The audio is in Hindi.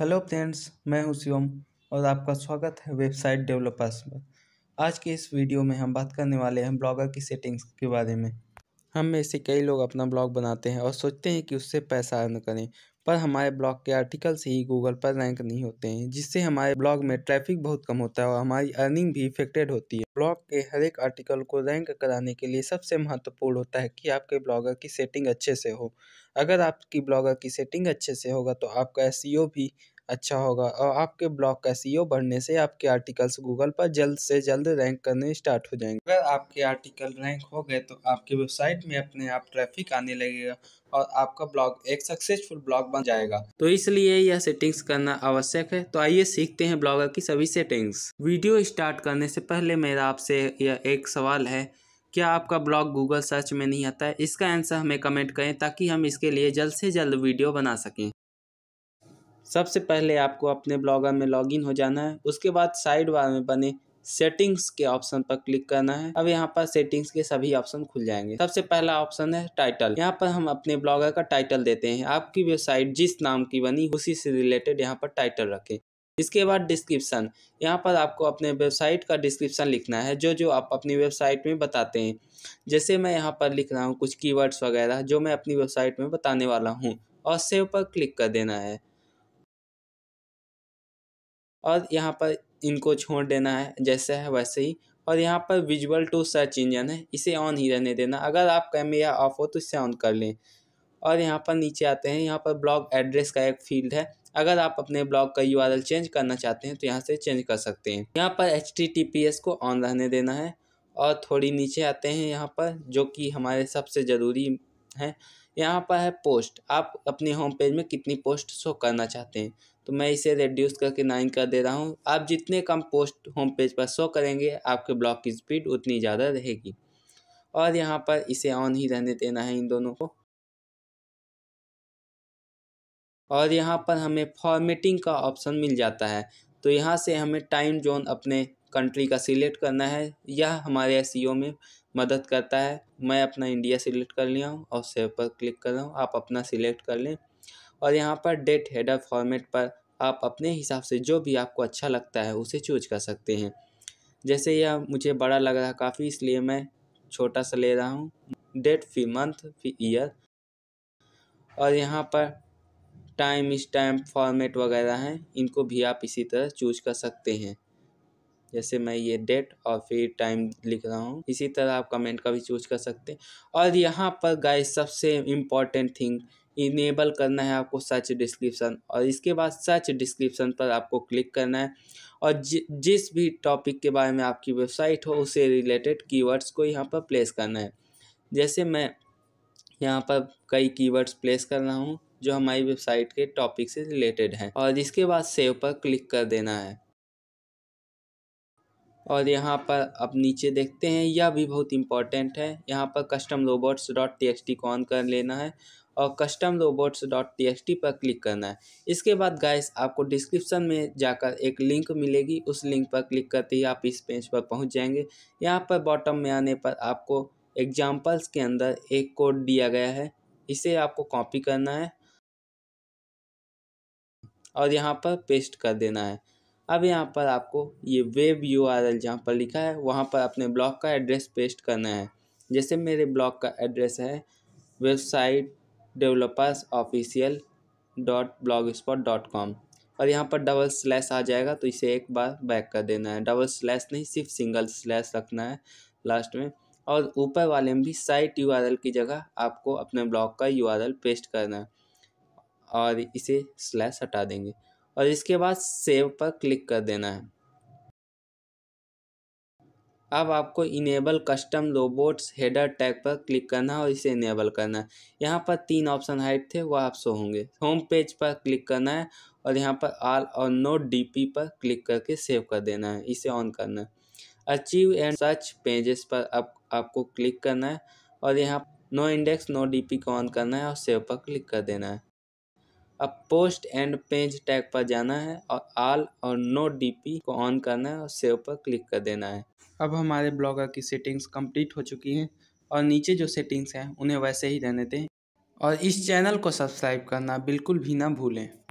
हेलो फ्रेंड्स मैं हूं शिवम और आपका स्वागत है वेबसाइट डेवलपर्स पर आज के इस वीडियो में हम बात करने वाले हैं ब्लॉगर की सेटिंग्स के बारे में हम में से कई लोग अपना ब्लॉग बनाते हैं और सोचते हैं कि उससे पैसा अर्न करें पर हमारे ब्लॉग के आर्टिकल्स ही गूगल पर रैंक नहीं होते हैं जिससे हमारे ब्लॉग में ट्रैफिक बहुत कम होता है और हमारी अर्निंग भी इफेक्टेड होती है ब्लॉग के हर एक आर्टिकल को रैंक कराने के लिए सबसे महत्वपूर्ण होता है कि आपके ब्लॉगर की सेटिंग अच्छे से हो अगर आपकी ब्लॉगर की सेटिंग अच्छे से होगा तो आपका एस भी अच्छा होगा और आपके ब्लॉग का सीओ बढ़ने से आपके आर्टिकल्स गूगल पर जल्द से जल्द रैंक करने स्टार्ट हो जाएंगे अगर आपके आर्टिकल रैंक हो गए तो आपकी वेबसाइट में अपने आप ट्रैफिक आने लगेगा और आपका ब्लॉग एक सक्सेसफुल ब्लॉग बन जाएगा तो इसलिए यह सेटिंग्स करना आवश्यक है तो आइए सीखते हैं ब्लॉगर की सभी सेटिंग्स वीडियो स्टार्ट करने से पहले मेरा आपसे यह एक सवाल है क्या आपका ब्लॉग गूगल सर्च में नहीं आता है इसका आंसर हमें कमेंट करें ताकि हम इसके लिए जल्द से जल्द वीडियो बना सकें सबसे पहले आपको अपने ब्लॉगर में लॉगिन हो जाना है उसके बाद साइड बार में बने सेटिंग्स के ऑप्शन पर क्लिक करना है अब यहाँ पर सेटिंग्स के सभी ऑप्शन खुल जाएंगे सबसे पहला ऑप्शन है टाइटल यहाँ पर हम अपने ब्लॉगर का टाइटल देते हैं आपकी वेबसाइट जिस नाम की बनी उसी से रिलेटेड यहाँ पर टाइटल रखें इसके बाद डिस्क्रिप्शन यहाँ पर आपको अपने वेबसाइट का डिस्क्रिप्शन लिखना है जो जो आप अपनी वेबसाइट में बताते हैं जैसे मैं यहाँ पर लिख रहा हूँ कुछ कीवर्ड्स वगैरह जो मैं अपनी वेबसाइट में बताने वाला हूँ और सेव पर क्लिक कर देना है और यहाँ पर इनको छोड़ देना है जैसा है वैसे ही और यहाँ पर विजुअल टू सर्च इंजन है इसे ऑन ही रहने देना अगर आप कैमरा ऑफ हो तो इसे ऑन कर लें और यहाँ पर नीचे आते हैं यहाँ पर ब्लॉग एड्रेस का एक फील्ड है अगर आप अपने ब्लॉग का यू चेंज करना चाहते हैं तो यहाँ से चेंज कर सकते हैं यहाँ पर एच को ऑन रहने देना है और थोड़ी नीचे आते हैं यहाँ पर जो कि हमारे सबसे ज़रूरी है यहाँ पर है पोस्ट आप अपने होम पेज में कितनी पोस्ट शो करना चाहते हैं तो मैं इसे रेड्यूस करके नाइन कर दे रहा हूँ आप जितने कम पोस्ट होम पेज पर शो करेंगे आपके ब्लॉग की स्पीड उतनी ज़्यादा रहेगी और यहाँ पर इसे ऑन ही रहने देना है इन दोनों को और यहाँ पर हमें फॉर्मेटिंग का ऑप्शन मिल जाता है तो यहाँ से हमें टाइम जोन अपने कंट्री का सिलेक्ट करना है यह हमारे एस e में मदद करता है मैं अपना इंडिया सिलेक्ट कर लिया हूँ और सेव पर क्लिक कर रहा हूँ आप अपना सिलेक्ट कर लें और यहाँ पर डेट हेडर फॉर्मेट पर आप अपने हिसाब से जो भी आपको अच्छा लगता है उसे चूज कर सकते हैं जैसे यह मुझे बड़ा लग रहा है काफ़ी इसलिए मैं छोटा सा ले रहा हूँ डेट फी मंथ फी ईयर और यहाँ पर टाइम स्टैम्प फॉर्मेट वगैरह हैं इनको भी आप इसी तरह चूज कर सकते हैं जैसे मैं ये डेट और फिर टाइम लिख रहा हूँ इसी तरह आप कमेंट का भी चूज कर सकते हैं और यहाँ पर गाइस सबसे इम्पॉर्टेंट थिंग इनेबल करना है आपको सर्च डिस्क्रिप्शन और इसके बाद सर्च डिस्क्रिप्शन पर आपको क्लिक करना है और जि, जिस भी टॉपिक के बारे में आपकी वेबसाइट हो उसे रिलेटेड कीवर्ड्स को यहाँ पर प्लेस करना है जैसे मैं यहाँ पर कई कीवर्ड्स प्लेस कर रहा हूँ जो हमारी वेबसाइट के टॉपिक से रिलेटेड हैं और इसके बाद सेव पर क्लिक कर देना है और यहाँ पर अब नीचे देखते हैं यह भी बहुत इम्पॉर्टेंट है यहाँ पर कस्टम रोबोट्स डॉट टी को कर लेना है और custom robots dot T S T पर क्लिक करना है इसके बाद गाइस आपको डिस्क्रिप्शन में जाकर एक लिंक मिलेगी उस लिंक पर क्लिक करते ही आप इस पेज पर पहुंच जाएंगे यहाँ पर बॉटम में आने पर आपको एग्जाम्पल्स के अंदर एक कोड दिया गया है इसे आपको कॉपी करना है और यहाँ पर पेस्ट कर देना है अब यहाँ पर आपको ये वेब यू आर एल जहाँ पर लिखा है वहाँ पर अपने ब्लॉग का एड्रेस पेस्ट करना है जैसे मेरे ब्लॉग का एड्रेस है website developers official dot blog spot dot com और यहाँ पर डबल स्लैश आ जाएगा तो इसे एक बार बैक कर देना है डबल स्लैश नहीं सिर्फ सिंगल स्लैश रखना है लास्ट में और ऊपर वाले में भी साइट यू की जगह आपको अपने ब्लॉग का यू पेस्ट करना है और इसे स्लैश हटा देंगे और इसके बाद सेव पर क्लिक कर देना है अब आपको enable custom robots header tag पर क्लिक करना और इसे इनेबल करना है यहाँ पर तीन ऑप्शन हाइट थे वह आप सो होंगे होम पेज पर क्लिक करना है और यहाँ पर आल और नो डीपी पर क्लिक करके सेव कर देना है इसे ऑन करना है अचीव एंड सर्च पेजेस पर आप आपको क्लिक करना है और यहाँ नो इंडेक्स नो डी को ऑन करना है और सेव पर क्लिक कर देना है अब पोस्ट एंड पेज टैग पर जाना है और आल और नो डीपी को ऑन करना है और सेव पर क्लिक कर देना है अब हमारे ब्लॉगर की सेटिंग्स कंप्लीट हो चुकी हैं और नीचे जो सेटिंग्स हैं उन्हें वैसे ही रहने दें और इस चैनल को सब्सक्राइब करना बिल्कुल भी ना भूलें